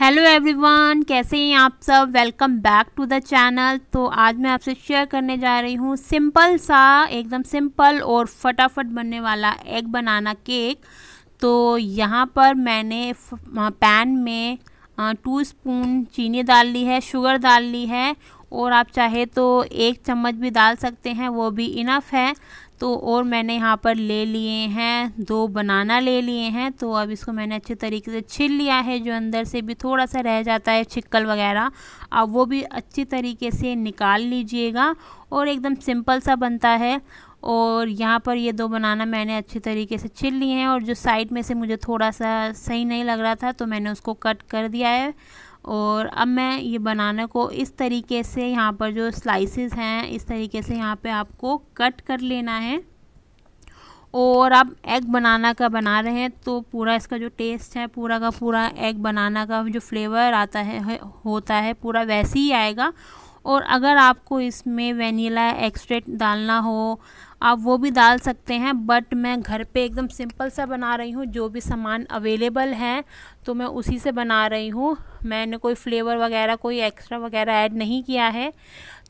hello everyone कैसे हैं आप सब welcome back to the channel तो आज मैं आपसे शेयर करने जा रही हूँ सिंपल सा एकदम सिंपल और फटाफट बनने वाला एग बनाना केक तो यहाँ पर मैंने पैन में टू स्पून चीनी डाल ली है शुगर डाल ली है और आप चाहे तो एक चम्मच भी डाल सकते हैं वो भी इनफ है तो और मैंने यहाँ पर ले लिए हैं दो बनाना ले लिए हैं तो अब इसको मैंने अच्छे तरीके से छिल लिया है जो अंदर से भी थोड़ा सा रह जाता है छिक्कल वगैरह अब वो भी अच्छी तरीके से निकाल लीजिएगा और एकदम सिंपल सा बनता है और यहाँ पर ये दो बनाना मैंने अच्छे तरीके से छिल लिए हैं और जो साइड में से मुझे थोड़ा सा सही नहीं लग रहा था तो मैंने उसको कट कर दिया है और अब मैं ये बनाना को इस तरीके से यहाँ पर जो स्लाइसेस हैं इस तरीके से यहाँ पे आपको कट कर लेना है और आप एग बनाना का बना रहे हैं तो पूरा इसका जो टेस्ट है पूरा का पूरा एग बनाना का जो फ्लेवर आता है होता है पूरा वैसे ही आएगा और अगर आपको इसमें वेनीला एक्सट्रेट डालना हो आप वो भी डाल सकते हैं बट मैं घर पे एकदम सिंपल सा बना रही हूँ जो भी सामान अवेलेबल है तो मैं उसी से बना रही हूँ मैंने कोई फ्लेवर वगैरह कोई एक्स्ट्रा वगैरह ऐड नहीं किया है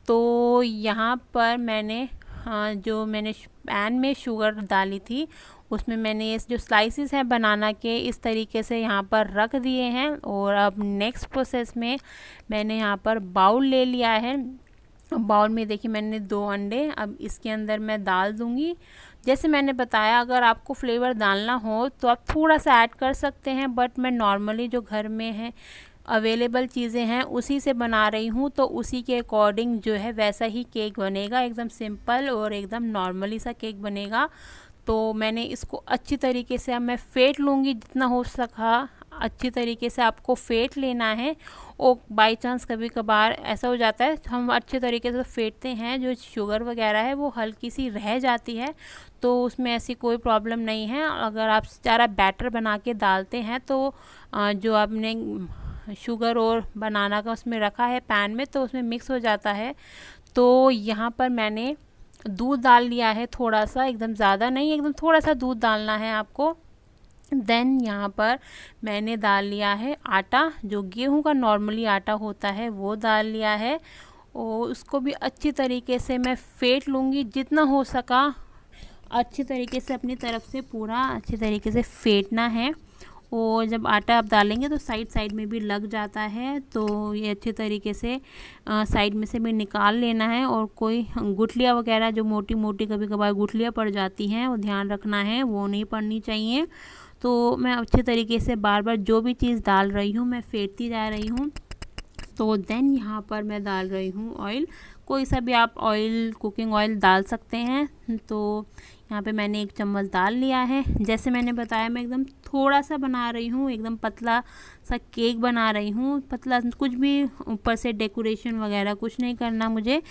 तो यहाँ पर मैंने हाँ, जो मैंने पैन में शुगर डाली थी उसमें मैंने ये जो स्लाइसिस हैं बनाना के इस तरीके से यहाँ पर रख दिए हैं और अब नेक्स्ट प्रोसेस में मैंने यहाँ पर बाउल ले लिया है बाउल में देखिए मैंने दो अंडे अब इसके अंदर मैं डाल दूँगी जैसे मैंने बताया अगर आपको फ्लेवर डालना हो तो आप थोड़ा सा ऐड कर सकते हैं बट मैं नॉर्मली जो घर में है अवेलेबल चीज़ें हैं उसी से बना रही हूँ तो उसी के अकॉर्डिंग जो है वैसा ही केक बनेगा एकदम सिंपल और एकदम नॉर्मली सा केक बनेगा तो मैंने इसको अच्छी तरीके से अब मैं फेट लूँगी जितना हो सका अच्छी तरीके से आपको फेट लेना है और बाय चांस कभी कभार ऐसा हो जाता है हम अच्छे तरीके से फेटते हैं जो शुगर वगैरह है वो हल्की सी रह जाती है तो उसमें ऐसी कोई प्रॉब्लम नहीं है अगर आप सारा बैटर बना के डालते हैं तो जो आपने शुगर और बनाना का उसमें रखा है पैन में तो उसमें मिक्स हो जाता है तो यहाँ पर मैंने दूध डाल लिया है थोड़ा सा एकदम ज़्यादा नहीं एकदम थोड़ा सा दूध डालना है आपको देन यहाँ पर मैंने डाल लिया है आटा जो गेहूँ का नॉर्मली आटा होता है वो डाल लिया है और उसको भी अच्छी तरीके से मैं फेंट लूँगी जितना हो सका अच्छी तरीके से अपनी तरफ से पूरा अच्छी तरीके से फेंटना है और जब आटा आप डालेंगे तो साइड साइड में भी लग जाता है तो ये अच्छे तरीके से साइड में से भी निकाल लेना है और कोई गुठलियाँ वगैरह जो मोटी मोटी कभी कभार गुठलियाँ पड़ जाती हैं वो ध्यान रखना है वो नहीं पड़नी चाहिए तो मैं अच्छे तरीके से बार बार जो भी चीज़ डाल रही हूँ मैं फेरती जा रही हूँ तो देन यहाँ पर मैं डाल रही हूँ ऑयल कोई सा भी आप ऑयल कुकिंग ऑयल डाल सकते हैं तो यहाँ पे मैंने एक चम्मच डाल लिया है जैसे मैंने बताया मैं एकदम थोड़ा सा बना रही हूँ एकदम पतला सा केक बना रही हूँ पतला कुछ भी ऊपर से डेकोरेशन वगैरह कुछ नहीं करना मुझे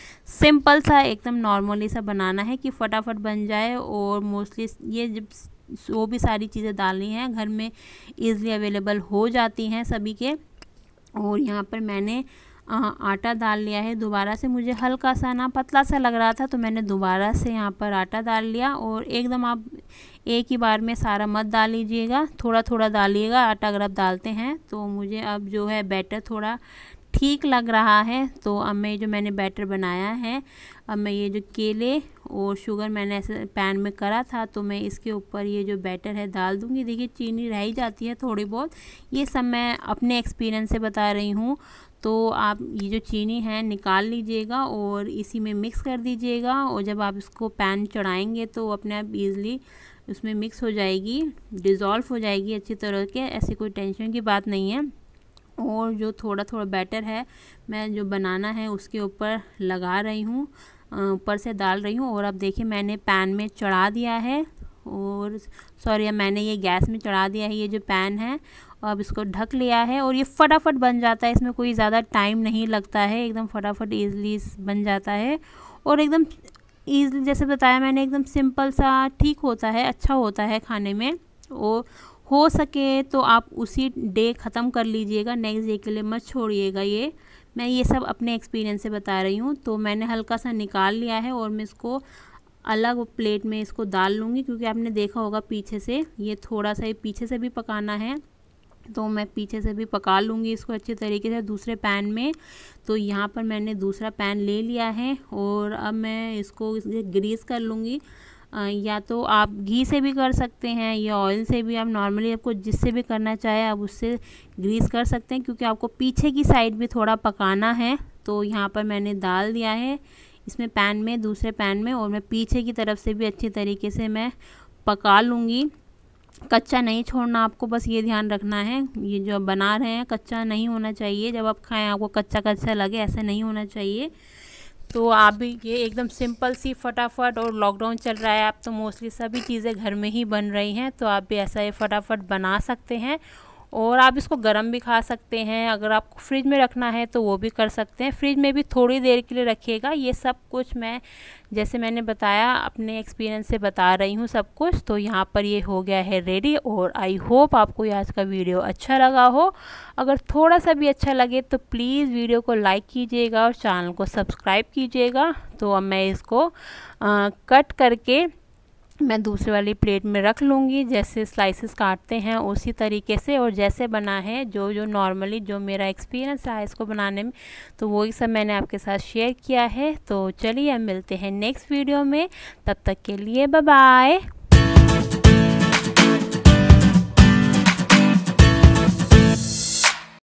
सिंपल सा एकदम नॉर्मली सा बनाना है कि फटाफट बन जाए और मोस्टली ये जब वो भी सारी चीज़ें डालनी हैं घर में ईज़िली अवेलेबल हो जाती हैं सभी के और यहाँ पर मैंने आटा डाल लिया है दोबारा से मुझे हल्का सा ना पतला सा लग रहा था तो मैंने दोबारा से यहाँ पर आटा डाल लिया और एकदम आप एक ही बार में सारा मत डाल लीजिएगा थोड़ा थोड़ा डालिएगा आटा अगर आप डालते हैं तो मुझे अब जो है बैटर थोड़ा ठीक लग रहा है तो अब मैं जो मैंने बैटर बनाया है अब मैं ये जो केले और शुगर मैंने ऐसे पैन में करा था तो मैं इसके ऊपर ये जो बैटर है डाल दूँगी देखिए चीनी रह ही जाती है थोड़ी बहुत ये सब मैं अपने एक्सपीरियंस से बता रही हूँ तो आप ये जो चीनी है निकाल लीजिएगा और इसी में मिक्स कर दीजिएगा और जब आप इसको पैन चढ़ाएंगे तो अपने आप ईज़िली उसमें मिक्स हो जाएगी डिज़ोल्व हो जाएगी अच्छी तरह के ऐसी कोई टेंशन की बात नहीं है और जो थोड़ा थोड़ा बैटर है मैं जो बनाना है उसके ऊपर लगा रही हूँ ऊपर से डाल रही हूँ और अब देखिए मैंने पैन में चढ़ा दिया है और सॉरी मैंने ये गैस में चढ़ा दिया है ये जो पैन है अब इसको ढक लिया है और ये फटाफट बन जाता है इसमें कोई ज़्यादा टाइम नहीं लगता है एकदम फटाफट ईजिली बन जाता है और एकदम ईजली जैसे बताया मैंने एकदम सिंपल सा ठीक होता है अच्छा होता है खाने में और हो सके तो आप उसी डे ख़त्म कर लीजिएगा नेक्स्ट डे के लिए मत छोड़िएगा ये मैं ये सब अपने एक्सपीरियंस से बता रही हूँ तो मैंने हल्का सा निकाल लिया है और मैं इसको अलग प्लेट में इसको डाल लूँगी क्योंकि आपने देखा होगा पीछे से ये थोड़ा सा ही पीछे से भी पकाना है तो मैं पीछे से भी पका लूँगी इसको अच्छे तरीके से दूसरे पैन में तो यहाँ पर मैंने दूसरा पैन ले लिया है और अब मैं इसको ग्रीस कर लूँगी या तो आप घी से भी कर सकते हैं या ऑयल से भी आप नॉर्मली आपको जिससे भी करना चाहे आप उससे ग्रीस कर सकते हैं क्योंकि आपको पीछे की साइड भी थोड़ा पकाना है तो यहाँ पर मैंने डाल दिया है इसमें पैन में दूसरे पैन में और मैं पीछे की तरफ से भी अच्छी तरीके से मैं पका लूँगी कच्चा नहीं छोड़ना आपको बस ये ध्यान रखना है ये जो आप बना रहे हैं कच्चा नहीं होना चाहिए जब आप खाएं आपको कच्चा कच्चा लगे ऐसा नहीं होना चाहिए तो आप भी ये एकदम सिंपल सी फटाफट और लॉकडाउन चल रहा है आप तो मोस्टली सभी चीज़ें घर में ही बन रही हैं तो आप भी ऐसा ये फटाफट बना सकते हैं और आप इसको गर्म भी खा सकते हैं अगर आपको फ्रिज में रखना है तो वो भी कर सकते हैं फ्रिज में भी थोड़ी देर के लिए रखिएगा ये सब कुछ मैं जैसे मैंने बताया अपने एक्सपीरियंस से बता रही हूँ सब कुछ तो यहाँ पर ये हो गया है रेडी और आई होप आपको आज का वीडियो अच्छा लगा हो अगर थोड़ा सा भी अच्छा लगे तो प्लीज़ वीडियो को लाइक कीजिएगा और चैनल को सब्सक्राइब कीजिएगा तो अब मैं इसको आ, कट करके मैं दूसरे वाली प्लेट में रख लूँगी जैसे स्लाइसेस काटते हैं उसी तरीके से और जैसे बना है जो जो नॉर्मली जो मेरा एक्सपीरियंस रहा है इसको बनाने में तो वही सब मैंने आपके साथ शेयर किया है तो चलिए मिलते हैं नेक्स्ट वीडियो में तब तक के लिए बाय